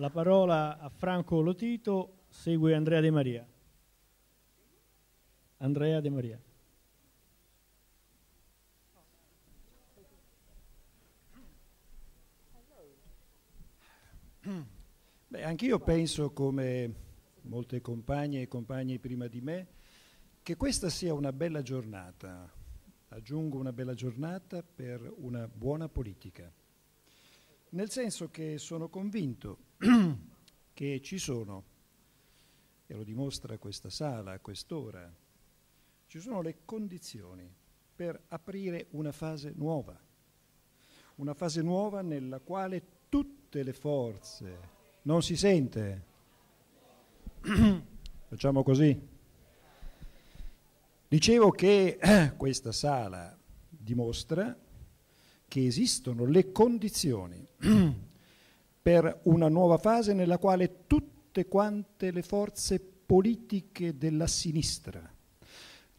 la parola a Franco Lotito, segue Andrea De Maria. Andrea De Maria. Beh, anch'io penso, come molte compagne e compagni prima di me, che questa sia una bella giornata, aggiungo una bella giornata per una buona politica, nel senso che sono convinto che ci sono, e lo dimostra questa sala a quest'ora, ci sono le condizioni per aprire una fase nuova, una fase nuova nella quale tutte le forze non si sente. Facciamo così. Dicevo che questa sala dimostra che esistono le condizioni per una nuova fase nella quale tutte quante le forze politiche della sinistra,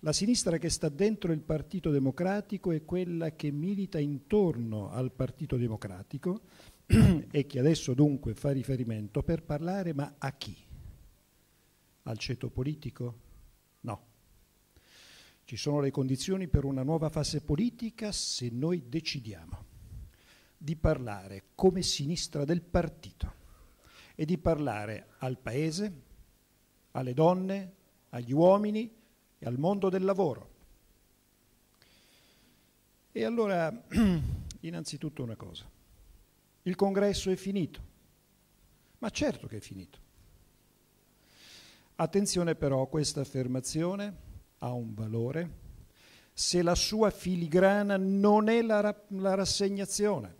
la sinistra che sta dentro il Partito Democratico e quella che milita intorno al Partito Democratico e che adesso dunque fa riferimento per parlare, ma a chi? Al ceto politico? No. Ci sono le condizioni per una nuova fase politica se noi decidiamo di parlare come sinistra del partito e di parlare al Paese, alle donne, agli uomini e al mondo del lavoro. E allora, innanzitutto una cosa, il congresso è finito, ma certo che è finito. Attenzione però, questa affermazione ha un valore se la sua filigrana non è la, la rassegnazione,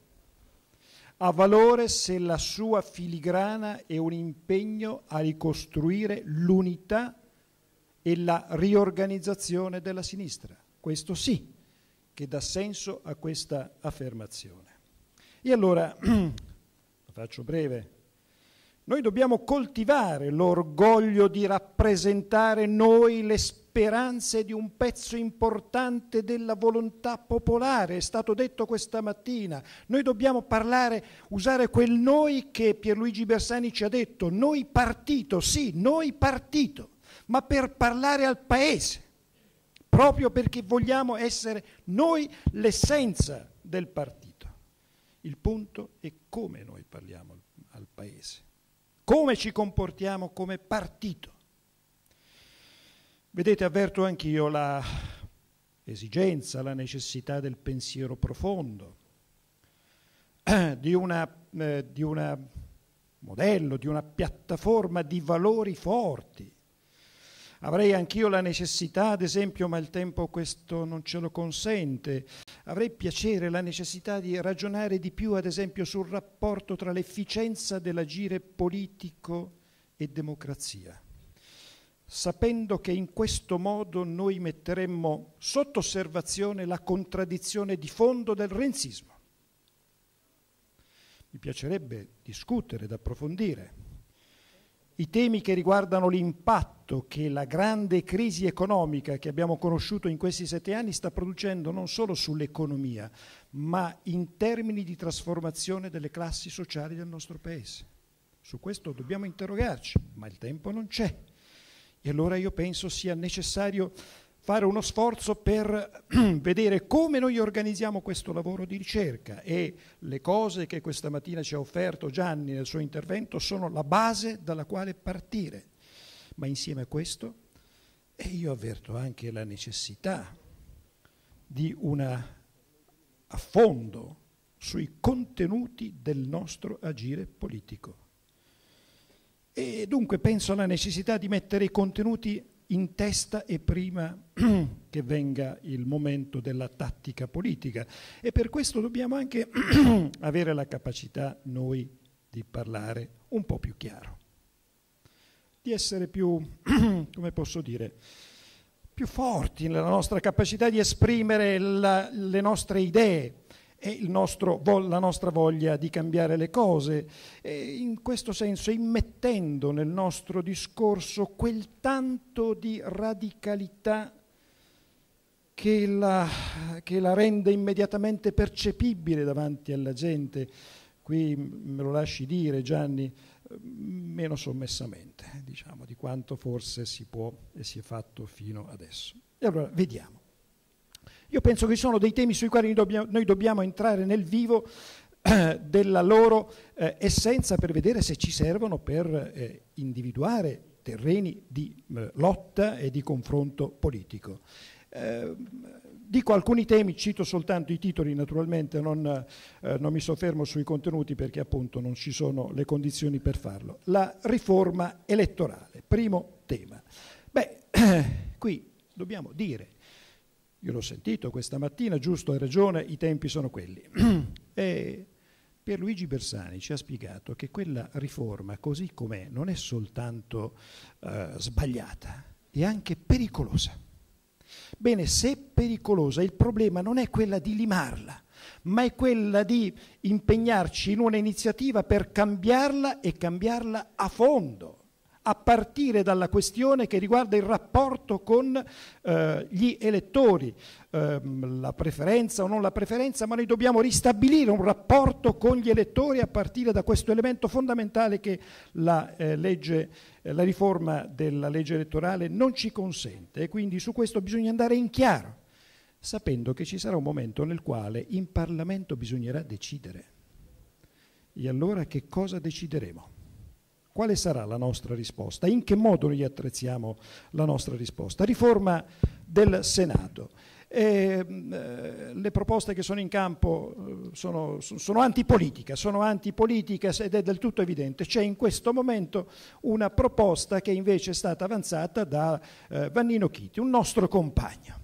ha valore se la sua filigrana è un impegno a ricostruire l'unità e la riorganizzazione della sinistra. Questo sì che dà senso a questa affermazione. E allora, lo faccio breve, noi dobbiamo coltivare l'orgoglio di rappresentare noi le speranze speranze di un pezzo importante della volontà popolare, è stato detto questa mattina. Noi dobbiamo parlare, usare quel noi che Pierluigi Bersani ci ha detto, noi partito, sì, noi partito, ma per parlare al Paese, proprio perché vogliamo essere noi l'essenza del partito. Il punto è come noi parliamo al Paese, come ci comportiamo come partito. Vedete, avverto anch'io la esigenza, la necessità del pensiero profondo, di, una, eh, di una modello, di una piattaforma di valori forti. Avrei anch'io la necessità, ad esempio, ma il tempo questo non ce lo consente, avrei piacere, la necessità di ragionare di più, ad esempio, sul rapporto tra l'efficienza dell'agire politico e democrazia sapendo che in questo modo noi metteremmo sotto osservazione la contraddizione di fondo del renzismo. Mi piacerebbe discutere ed approfondire i temi che riguardano l'impatto che la grande crisi economica che abbiamo conosciuto in questi sette anni sta producendo non solo sull'economia, ma in termini di trasformazione delle classi sociali del nostro Paese. Su questo dobbiamo interrogarci, ma il tempo non c'è. E allora io penso sia necessario fare uno sforzo per vedere come noi organizziamo questo lavoro di ricerca e le cose che questa mattina ci ha offerto Gianni nel suo intervento sono la base dalla quale partire. Ma insieme a questo io avverto anche la necessità di un affondo sui contenuti del nostro agire politico. E dunque penso alla necessità di mettere i contenuti in testa e prima che venga il momento della tattica politica e per questo dobbiamo anche avere la capacità noi di parlare un po' più chiaro, di essere più, come posso dire, più forti nella nostra capacità di esprimere la, le nostre idee, è nostro, la nostra voglia di cambiare le cose, e in questo senso immettendo nel nostro discorso quel tanto di radicalità che la, che la rende immediatamente percepibile davanti alla gente. Qui me lo lasci dire Gianni, meno sommessamente, diciamo, di quanto forse si può e si è fatto fino adesso. E allora vediamo. Io penso che ci sono dei temi sui quali noi dobbiamo, noi dobbiamo entrare nel vivo eh, della loro eh, essenza per vedere se ci servono per eh, individuare terreni di eh, lotta e di confronto politico. Eh, dico alcuni temi, cito soltanto i titoli naturalmente, non, eh, non, mi soffermo sui contenuti perché appunto non ci sono le condizioni per farlo. La riforma elettorale, primo tema. Beh, qui dobbiamo dire io l'ho sentito questa mattina, giusto, hai ragione, i tempi sono quelli. e Pierluigi Bersani ci ha spiegato che quella riforma, così com'è, non è soltanto eh, sbagliata, è anche pericolosa. Bene, se pericolosa, il problema non è quella di limarla, ma è quella di impegnarci in una iniziativa per cambiarla e cambiarla a fondo a partire dalla questione che riguarda il rapporto con eh, gli elettori, eh, la preferenza o non la preferenza, ma noi dobbiamo ristabilire un rapporto con gli elettori a partire da questo elemento fondamentale che la, eh, legge, eh, la riforma della legge elettorale non ci consente e quindi su questo bisogna andare in chiaro, sapendo che ci sarà un momento nel quale in Parlamento bisognerà decidere. E allora che cosa decideremo? Quale sarà la nostra risposta? In che modo noi attrezziamo la nostra risposta? Riforma del Senato. E, mm, eh, le proposte che sono in campo eh, sono, sono, antipolitica, sono antipolitica ed è del tutto evidente. C'è in questo momento una proposta che invece è stata avanzata da eh, Vannino Chiti, un nostro compagno.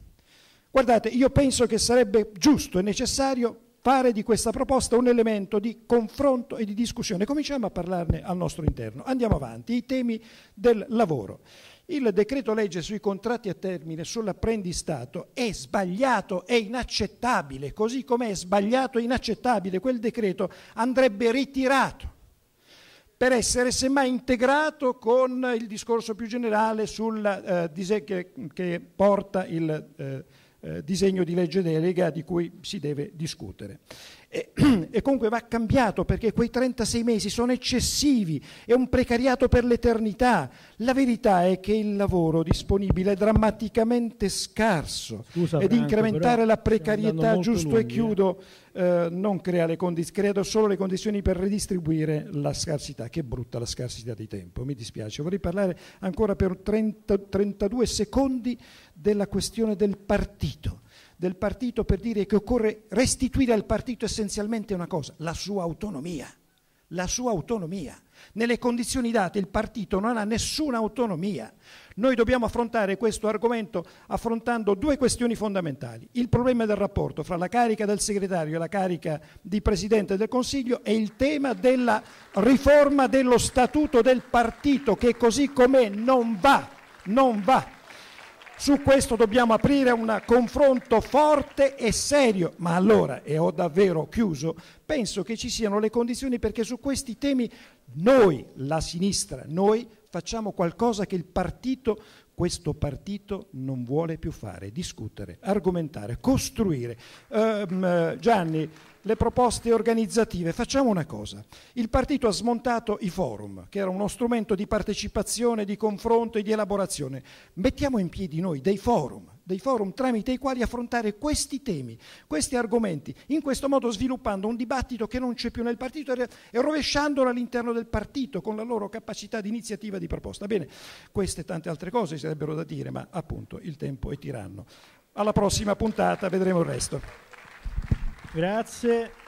Guardate, io penso che sarebbe giusto e necessario fare di questa proposta un elemento di confronto e di discussione. Cominciamo a parlarne al nostro interno. Andiamo avanti, i temi del lavoro. Il decreto legge sui contratti a termine sull'apprendistato è sbagliato, è inaccettabile, così come è sbagliato e inaccettabile quel decreto andrebbe ritirato per essere semmai integrato con il discorso più generale sul, eh, che, che, porta il eh, eh, disegno di legge delega di cui si deve discutere. E, e, comunque va cambiato perché quei 36 mesi sono eccessivi, è un precariato per l'eternità. La verità è che il lavoro disponibile è drammaticamente scarso Scusa, ed Franco, incrementare la precarietà, giusto lunghi, e eh. chiudo, eh, non crea, le condiz- crea solo le condizioni per redistribuire la scarsità. Che brutta la scarsità di tempo, mi dispiace. Vorrei parlare ancora per 30, 32 secondi della questione del partito del partito per dire che occorre restituire al partito essenzialmente una cosa, la sua autonomia. La sua autonomia. Nelle condizioni date il partito non ha nessuna autonomia. Noi dobbiamo affrontare questo argomento affrontando due questioni fondamentali. Il problema del rapporto fra la carica del segretario e la carica di Presidente del Consiglio e il tema della riforma dello statuto del partito che così com'è non va, non va. Su questo dobbiamo aprire un confronto forte e serio. Ma allora, e ho davvero chiuso, penso che ci siano le condizioni perché su questi temi noi, la sinistra, noi facciamo qualcosa che il partito questo partito non vuole più fare, discutere, argomentare, costruire. Ehm, eh, Gianni, le proposte organizzative, facciamo una cosa. Il partito ha smontato i forum, che era uno strumento di partecipazione, di confronto e di elaborazione. Mettiamo in piedi noi dei forum dei forum tramite i quali affrontare questi temi, questi argomenti, in questo modo sviluppando un dibattito che non c'è più nel partito e rovesciandolo all'interno del partito con la loro capacità di iniziativa e di proposta. Bene, queste e tante altre cose sarebbero da dire, ma appunto il tempo è tiranno. Alla prossima puntata vedremo il resto. Grazie.